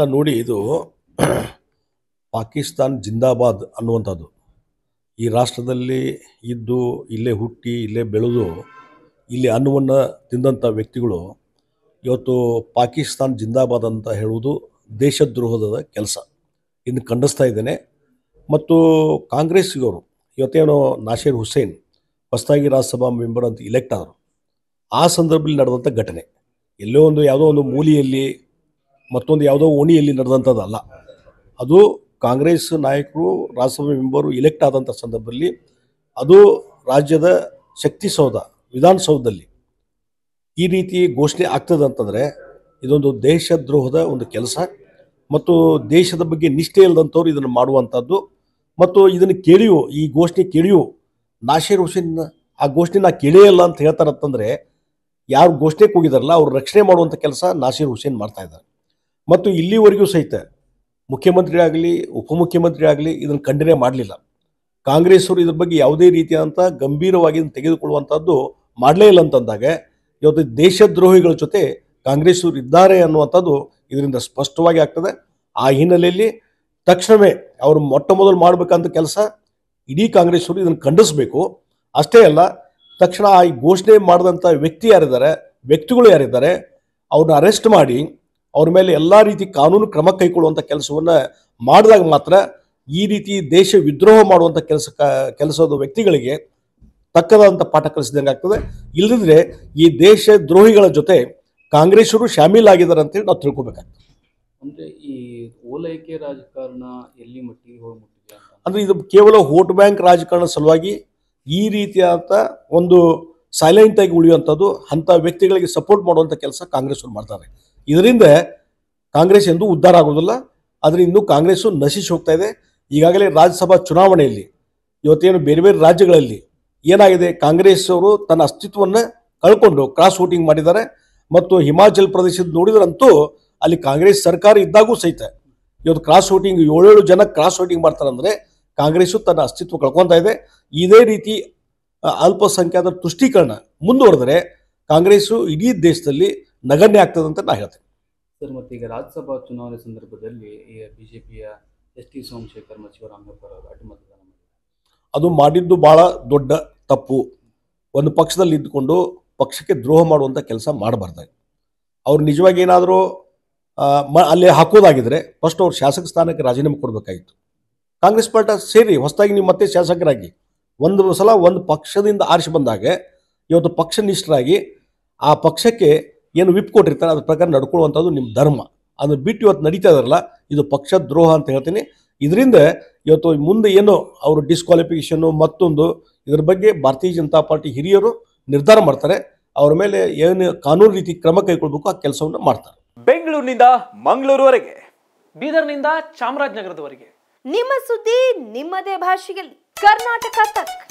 ಅಲ್ಲ ನೋಡಿ ಇದು ಪಾಕಿಸ್ತಾನ್ ಜಿಂದಾಬಾದ್ ಅನ್ನುವಂಥದ್ದು ಈ ರಾಷ್ಟ್ರದಲ್ಲಿ ಇದ್ದು ಇಲ್ಲೇ ಹುಟ್ಟಿ ಇಲ್ಲೇ ಬೆಳೆದು ಇಲ್ಲಿ ಅನ್ನವನ್ನು ತಿಂದಂಥ ವ್ಯಕ್ತಿಗಳು ಇವತ್ತು ಪಾಕಿಸ್ತಾನ್ ಜಿಂದಾಬಾದ್ ಅಂತ ಹೇಳುವುದು ದೇಶದ್ರೋಹದ ಕೆಲಸ ಇನ್ನು ಖಂಡಿಸ್ತಾ ಇದ್ದೇನೆ ಮತ್ತು ಕಾಂಗ್ರೆಸ್ಸಿಗವರು ಇವತ್ತೇನೋ ನಾಶೀರ್ ಹುಸೇನ್ ಹೊಸದಾಗಿ ರಾಜ್ಯಸಭಾ ಮೆಂಬರ್ ಅಂತ ಇಲೆಕ್ಟ್ ಆದರು ಆ ಸಂದರ್ಭದಲ್ಲಿ ನಡೆದಂಥ ಘಟನೆ ಎಲ್ಲೋ ಒಂದು ಯಾವುದೋ ಒಂದು ಮೂಲೆಯಲ್ಲಿ ಮತ್ತೊಂದು ಯಾವುದೋ ಓಣಿಯಲ್ಲಿ ನಡೆದಂಥದ್ದಲ್ಲ ಅದು ಕಾಂಗ್ರೆಸ್ ನಾಯಕರು ರಾಜ್ಯಸಭೆ ಮೆಂಬರು ಎಲೆಕ್ಟ್ ಆದಂಥ ಸಂದರ್ಭದಲ್ಲಿ ಅದು ರಾಜ್ಯದ ಶಕ್ತಿ ಸೌಧ ವಿಧಾನಸೌಧದಲ್ಲಿ ಈ ರೀತಿ ಘೋಷಣೆ ಆಗ್ತದೆ ಅಂತಂದರೆ ಇದೊಂದು ದೇಶದ್ರೋಹದ ಒಂದು ಕೆಲಸ ಮತ್ತು ದೇಶದ ಬಗ್ಗೆ ನಿಷ್ಠೆ ಇಲ್ಲದಂಥವ್ರು ಇದನ್ನು ಮಾಡುವಂಥದ್ದು ಮತ್ತು ಇದನ್ನು ಕೇಳಿಯೋ ಈ ಘೋಷಣೆ ಕೇಳಿಯೋ ನಾಶೀರ್ ಹುಸೇನ್ ಆ ಘೋಷಣೆ ನಾ ಕೇಳೇ ಇಲ್ಲ ಅಂತ ಹೇಳ್ತಾರಂತಂದರೆ ಯಾರು ಘೋಷಣೆಗೆ ಹೋಗಿದಾರಲ್ಲ ಅವ್ರು ರಕ್ಷಣೆ ಮಾಡುವಂಥ ಕೆಲಸ ನಾಸೀರ್ ಹುಸೇನ್ ಮಾಡ್ತಾಯಿದ್ದಾರೆ ಮತ್ತು ಇಲ್ಲಿವರೆಗೂ ಸಹಿತ ಮುಖ್ಯಮಂತ್ರಿ ಆಗಲಿ ಉಪಮುಖ್ಯಮಂತ್ರಿ ಆಗಲಿ ಇದನ್ನು ಖಂಡನೆ ಮಾಡಲಿಲ್ಲ ಕಾಂಗ್ರೆಸ್ ಇದ್ರ ಬಗ್ಗೆ ಯಾವುದೇ ರೀತಿಯಾದಂಥ ಗಂಭೀರವಾಗಿ ತೆಗೆದುಕೊಳ್ಳುವಂಥದ್ದು ಮಾಡಲೇ ಇಲ್ಲ ಅಂತಂದಾಗ ಇವತ್ತು ದೇಶದ್ರೋಹಿಗಳ ಜೊತೆ ಕಾಂಗ್ರೆಸ್ ಇದ್ದಾರೆ ಅನ್ನುವಂಥದ್ದು ಇದರಿಂದ ಸ್ಪಷ್ಟವಾಗಿ ಆಗ್ತದೆ ಆ ಹಿನ್ನೆಲೆಯಲ್ಲಿ ತಕ್ಷಣವೇ ಅವರು ಮೊಟ್ಟ ಮೊದಲು ಮಾಡಬೇಕಂತ ಕೆಲಸ ಇಡೀ ಕಾಂಗ್ರೆಸ್ ಇದನ್ನು ಖಂಡಿಸಬೇಕು ಅಷ್ಟೇ ಅಲ್ಲ ತಕ್ಷಣ ಆ ಘೋಷಣೆ ಮಾಡಿದಂಥ ವ್ಯಕ್ತಿ ಯಾರಿದ್ದಾರೆ ವ್ಯಕ್ತಿಗಳು ಯಾರಿದ್ದಾರೆ ಅವ್ರನ್ನ ಅರೆಸ್ಟ್ ಮಾಡಿ ಅವ್ರ ಮೇಲೆ ಎಲ್ಲ ರೀತಿ ಕಾನೂನು ಕ್ರಮ ಕೈಗೊಳ್ಳುವಂಥ ಕೆಲಸವನ್ನು ಮಾಡಿದಾಗ ಮಾತ್ರ ಈ ರೀತಿ ದೇಶ ವಿದ್ರೋಹ ಮಾಡುವಂಥ ಕೆಲಸ ಕೆಲಸದ ವ್ಯಕ್ತಿಗಳಿಗೆ ತಕ್ಕದಾದಂಥ ಪಾಠ ಕಲಿಸಿದಂಗೆ ಆಗ್ತದೆ ಇಲ್ಲದಿದ್ರೆ ಈ ದೇಶ ದ್ರೋಹಿಗಳ ಜೊತೆ ಕಾಂಗ್ರೆಸ್ಸರು ಶಾಮೀಲಾಗಿದ್ದಾರೆ ಅಂತೇಳಿ ನಾವು ತಿಳ್ಕೊಬೇಕಾಗ್ತದೆ ಅಂದರೆ ಈ ಓಲೈಕೆ ರಾಜಕಾರಣ ಎಲ್ಲಿ ಮಟ್ಟಿಗೆ ಹೋಗಿ ಅಂದರೆ ಇದು ಕೇವಲ ವೋಟ್ ಬ್ಯಾಂಕ್ ರಾಜಕಾರಣ ಸಲುವಾಗಿ ಈ ರೀತಿಯಾದಂಥ ಒಂದು ಸೈಲೆಂಟಾಗಿ ಉಳಿಯುವಂಥದ್ದು ಅಂಥ ವ್ಯಕ್ತಿಗಳಿಗೆ ಸಪೋರ್ಟ್ ಮಾಡುವಂಥ ಕೆಲಸ ಕಾಂಗ್ರೆಸ್ ಮಾಡ್ತಾರೆ ಇದರಿಂದ ಕಾಂಗ್ರೆಸ್ ಎಂದು ಉದ್ಧಾರ ಆಗೋದಿಲ್ಲ ಆದರೆ ಇನ್ನು ಕಾಂಗ್ರೆಸ್ಸು ನಶಿಸಿ ಹೋಗ್ತಾ ಇದೆ ಈಗಾಗಲೇ ರಾಜ್ಯಸಭಾ ಚುನಾವಣೆಯಲ್ಲಿ ಇವತ್ತೇನು ಬೇರೆ ಬೇರೆ ರಾಜ್ಯಗಳಲ್ಲಿ ಏನಾಗಿದೆ ಕಾಂಗ್ರೆಸ್ ಅವರು ತನ್ನ ಅಸ್ತಿತ್ವವನ್ನು ಕಳ್ಕೊಂಡು ಕ್ರಾಸ್ ವೋಟಿಂಗ್ ಮಾಡಿದ್ದಾರೆ ಮತ್ತು ಹಿಮಾಚಲ್ ಪ್ರದೇಶದ ನೋಡಿದ್ರಂತೂ ಅಲ್ಲಿ ಕಾಂಗ್ರೆಸ್ ಸರ್ಕಾರ ಇದ್ದಾಗೂ ಸಹಿತ ಇವತ್ತು ಕ್ರಾಸ್ ವೋಟಿಂಗ್ ಏಳೇಳು ಜನ ಕ್ರಾಸ್ ವೋಟಿಂಗ್ ಮಾಡ್ತಾರೆ ಅಂದರೆ ಕಾಂಗ್ರೆಸ್ ತನ್ನ ಅಸ್ತಿತ್ವ ಕಳ್ಕೊತಾ ಇದೆ ಇದೇ ರೀತಿ ಅಲ್ಪಸಂಖ್ಯಾತರ ತುಷ್ಟೀಕರಣ ಮುಂದುವರೆದರೆ ಕಾಂಗ್ರೆಸ್ಸು ಇಡೀ ದೇಶದಲ್ಲಿ ನಗಣ್ಯ ಅಂತ ನಾನು ಹೇಳ್ತೇನೆ ಸರ್ ಮತ್ತು ಈಗ ರಾಜ್ಯಸಭಾ ಚುನಾವಣೆ ಸಂದರ್ಭದಲ್ಲಿ ಬಿ ಜೆ ಪಿಯ ಎಸ್ ಟಿ ಸೋಮಶೇಖರ್ ಮತ್ತು ಶಿವರಾಮ್ ಅವರು ಮತದಾನ ಅದು ಮಾಡಿದ್ದು ಭಾಳ ದೊಡ್ಡ ತಪ್ಪು ಒಂದು ಪಕ್ಷದಲ್ಲಿ ಇದ್ದುಕೊಂಡು ಪಕ್ಷಕ್ಕೆ ದ್ರೋಹ ಮಾಡುವಂಥ ಕೆಲಸ ಮಾಡಬಾರ್ದಾಗಿ ಅವ್ರು ನಿಜವಾಗಿ ಏನಾದರೂ ಮ ಅಲ್ಲಿ ಹಾಕೋದಾಗಿದ್ರೆ ಫಸ್ಟ್ ಅವ್ರು ಶಾಸಕ ಸ್ಥಾನಕ್ಕೆ ರಾಜೀನಾಮೆ ಕೊಡಬೇಕಾಗಿತ್ತು ಕಾಂಗ್ರೆಸ್ ಪಾರ್ಟ ಸೇರಿ ಹೊಸದಾಗಿ ನೀವು ಮತ್ತೆ ಶಾಸಕರಾಗಿ ಒಂದು ಸಲ ಒಂದು ಪಕ್ಷದಿಂದ ಆರಿಸಿ ಬಂದಾಗ ಇವತ್ತು ಪಕ್ಷ ನಿಷ್ಠರಾಗಿ ಆ ಪಕ್ಷಕ್ಕೆ ಏನು ವಿಪ್ ಕೊಟ್ಟಿರ್ತಾರೆ ಅದ್ರ ಪ್ರಕಾರ ನಡ್ಕೊಳ್ಳುವಂಥದ್ದು ನಿಮ್ಮ ಧರ್ಮ ಅದನ್ನು ಬಿಟ್ಟು ಇವತ್ತು ನಡೀತಾ ಇದಾರಲ್ಲ ಇದು ಪಕ್ಷದ್ರೋಹ ಅಂತ ಹೇಳ್ತೀನಿ ಇದರಿಂದ ಇವತ್ತು ಮುಂದೆ ಏನು ಅವರು ಡಿಸ್ಕ್ವಾಲಿಫಿಕೇಷನ್ನು ಮತ್ತೊಂದು ಇದ್ರ ಬಗ್ಗೆ ಭಾರತೀಯ ಜನತಾ ಪಾರ್ಟಿ ಹಿರಿಯರು ನಿರ್ಧಾರ ಮಾಡ್ತಾರೆ ಅವರ ಮೇಲೆ ಏನು ಕಾನೂನು ರೀತಿ ಕ್ರಮ ಕೈಗೊಳ್ಬೇಕು ಆ ಕೆಲಸವನ್ನು ಮಾಡ್ತಾರೆ ಬೆಂಗಳೂರಿನಿಂದ ಮಂಗಳೂರುವರೆಗೆ ಬೀದರ್ನಿಂದ ಚಾಮರಾಜನಗರದವರೆಗೆ ನಿಮ್ಮ ಸುದ್ದಿ ನಿಮ್ಮದೇ ಭಾಷೆಯಲ್ಲಿ ಕರ್ನಾಟಕ